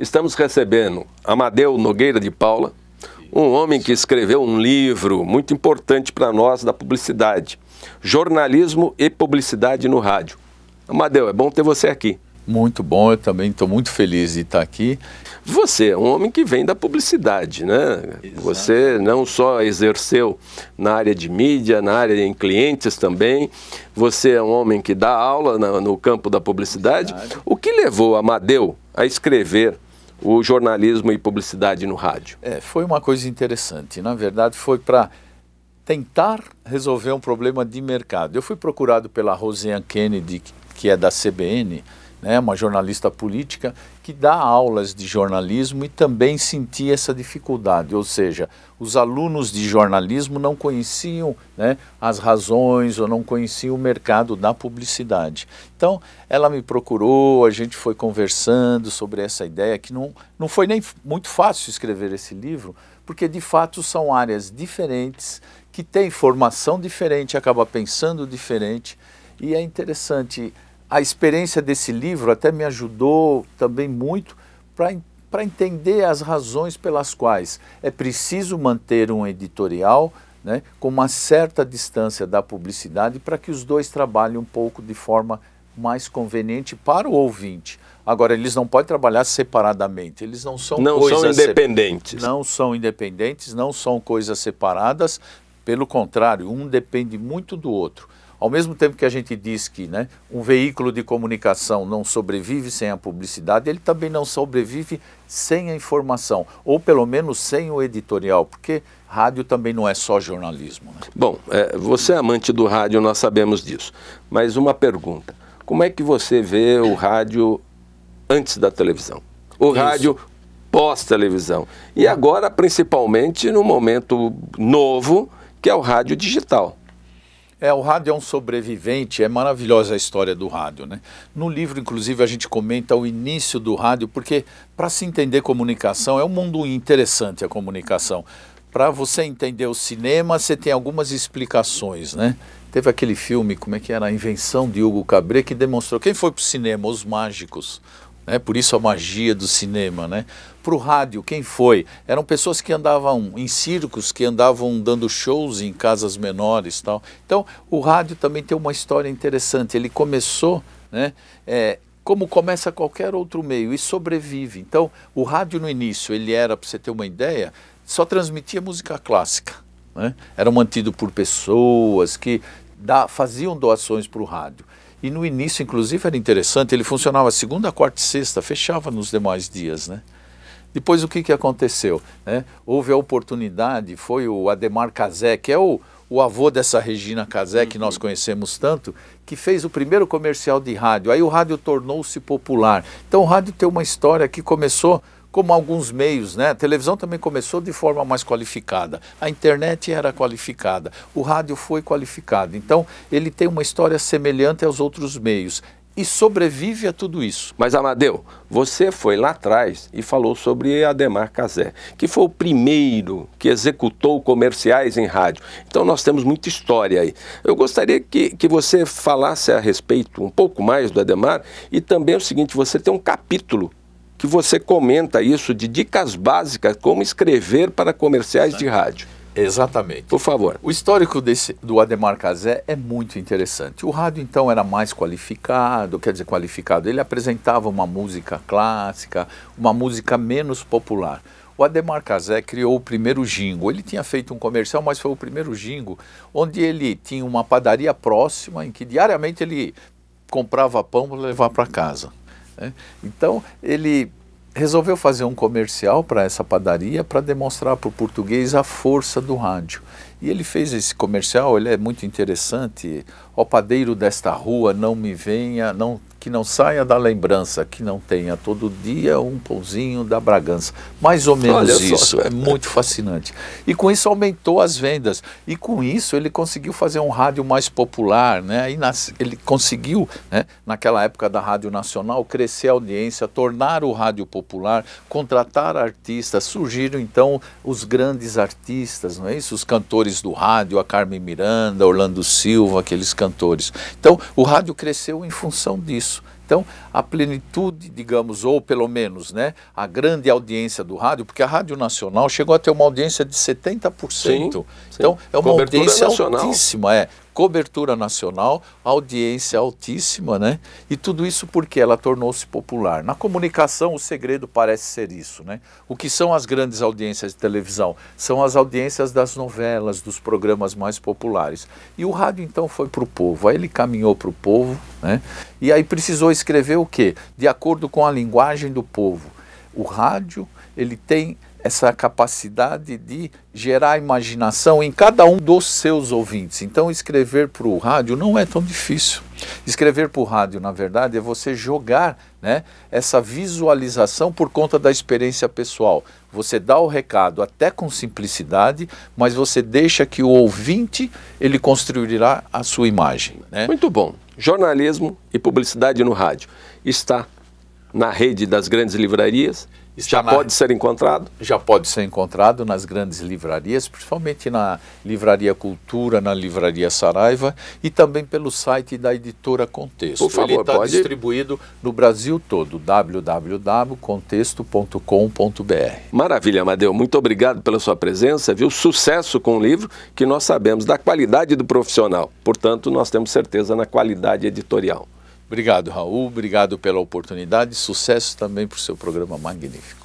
Estamos recebendo Amadeu Nogueira de Paula, um homem que escreveu um livro muito importante para nós da publicidade, Jornalismo e Publicidade no Rádio. Amadeu, é bom ter você aqui. Muito bom, eu também estou muito feliz de estar aqui. Você é um homem que vem da publicidade, né? Exato. Você não só exerceu na área de mídia, na área em clientes também, você é um homem que dá aula na, no campo da publicidade. publicidade. O que levou Amadeu a escrever o jornalismo e publicidade no rádio? É, foi uma coisa interessante. Na verdade, foi para tentar resolver um problema de mercado. Eu fui procurado pela Roseanne Kennedy, que é da CBN, né, uma jornalista política, que dá aulas de jornalismo e também sentia essa dificuldade, ou seja, os alunos de jornalismo não conheciam né, as razões ou não conheciam o mercado da publicidade. Então, ela me procurou, a gente foi conversando sobre essa ideia, que não, não foi nem muito fácil escrever esse livro, porque de fato são áreas diferentes, que têm formação diferente, acaba pensando diferente, e é interessante a experiência desse livro até me ajudou também muito para entender as razões pelas quais é preciso manter um editorial né, com uma certa distância da publicidade para que os dois trabalhem um pouco de forma mais conveniente para o ouvinte. Agora, eles não podem trabalhar separadamente, eles não são não são independentes. Não são independentes, não são coisas separadas, pelo contrário, um depende muito do outro. Ao mesmo tempo que a gente diz que né, um veículo de comunicação não sobrevive sem a publicidade, ele também não sobrevive sem a informação, ou pelo menos sem o editorial, porque rádio também não é só jornalismo. Né? Bom, é, você é amante do rádio, nós sabemos disso. Mas uma pergunta: como é que você vê o rádio antes da televisão? O Isso. rádio pós-televisão. E agora, principalmente, no momento novo, que é o rádio digital. É, o rádio é um sobrevivente, é maravilhosa a história do rádio, né? No livro, inclusive, a gente comenta o início do rádio, porque para se entender comunicação, é um mundo interessante a comunicação. Para você entender o cinema, você tem algumas explicações, né? Teve aquele filme, como é que era? A Invenção de Hugo Cabret, que demonstrou. Quem foi para o cinema? Os Mágicos. Né? Por isso a magia do cinema, né? Para o rádio, quem foi? Eram pessoas que andavam em circos, que andavam dando shows em casas menores tal. Então, o rádio também tem uma história interessante. Ele começou, né? É, como começa qualquer outro meio e sobrevive. Então, o rádio no início, ele era, para você ter uma ideia, só transmitia música clássica. Né? Era mantido por pessoas que da, faziam doações para o rádio. E no início, inclusive, era interessante, ele funcionava segunda, quarta e sexta, fechava nos demais dias, né? Depois o que, que aconteceu? Né? Houve a oportunidade, foi o Ademar Cazé, que é o, o avô dessa Regina Cazé, que nós uhum. conhecemos tanto, que fez o primeiro comercial de rádio. Aí o rádio tornou-se popular. Então o rádio tem uma história que começou como alguns meios, né? A televisão também começou de forma mais qualificada, a internet era qualificada, o rádio foi qualificado. Então, ele tem uma história semelhante aos outros meios e sobrevive a tudo isso. Mas, Amadeu, você foi lá atrás e falou sobre Ademar Casé, que foi o primeiro que executou comerciais em rádio. Então, nós temos muita história aí. Eu gostaria que, que você falasse a respeito um pouco mais do Ademar e também é o seguinte: você tem um capítulo que você comenta isso de dicas básicas como escrever para comerciais de rádio. Exatamente. Por favor. O histórico desse, do Ademar Cazé é muito interessante. O rádio, então, era mais qualificado, quer dizer, qualificado. Ele apresentava uma música clássica, uma música menos popular. O Ademar Cazé criou o primeiro jingo. Ele tinha feito um comercial, mas foi o primeiro jingo, onde ele tinha uma padaria próxima, em que diariamente ele comprava pão para levar para casa. Né? Então, ele resolveu fazer um comercial para essa padaria para demonstrar para o português a força do rádio. E ele fez esse comercial, ele é muito interessante. Ó padeiro desta rua, não me venha, não que não saia da lembrança, que não tenha todo dia um pãozinho da Bragança. Mais ou menos Olha isso. Só. É muito fascinante. E com isso aumentou as vendas. E com isso ele conseguiu fazer um rádio mais popular, né? E nas, ele conseguiu, né, naquela época da Rádio Nacional, crescer a audiência, tornar o rádio popular, contratar artistas. Surgiram então os grandes artistas, não é isso? Os cantores do rádio, a Carmen Miranda, Orlando Silva, aqueles cantores. Então o rádio cresceu em função disso. Então, a plenitude, digamos, ou pelo menos, né, a grande audiência do rádio, porque a Rádio Nacional chegou a ter uma audiência de 70%. Sim, então, é uma Cobertura audiência nacional. altíssima, é cobertura nacional, audiência altíssima, né? E tudo isso porque ela tornou-se popular. Na comunicação, o segredo parece ser isso, né? O que são as grandes audiências de televisão? São as audiências das novelas, dos programas mais populares. E o rádio, então, foi para o povo. Aí ele caminhou para o povo, né? E aí precisou escrever o quê? De acordo com a linguagem do povo. O rádio ele tem essa capacidade de gerar imaginação em cada um dos seus ouvintes. Então, escrever para o rádio não é tão difícil. Escrever para o rádio, na verdade, é você jogar né, essa visualização por conta da experiência pessoal. Você dá o recado até com simplicidade, mas você deixa que o ouvinte ele construirá a sua imagem. Né? Muito bom. Jornalismo e publicidade no rádio está na rede das grandes livrarias Está já na... pode ser encontrado? Já pode ser encontrado nas grandes livrarias, principalmente na Livraria Cultura, na Livraria Saraiva e também pelo site da editora Contexto. Por favor, Ele está pode... distribuído no Brasil todo, www.contexto.com.br. Maravilha, Amadeu. Muito obrigado pela sua presença, viu? Sucesso com o livro, que nós sabemos da qualidade do profissional. Portanto, nós temos certeza na qualidade editorial. Obrigado, Raul. Obrigado pela oportunidade. Sucesso também para o seu programa magnífico.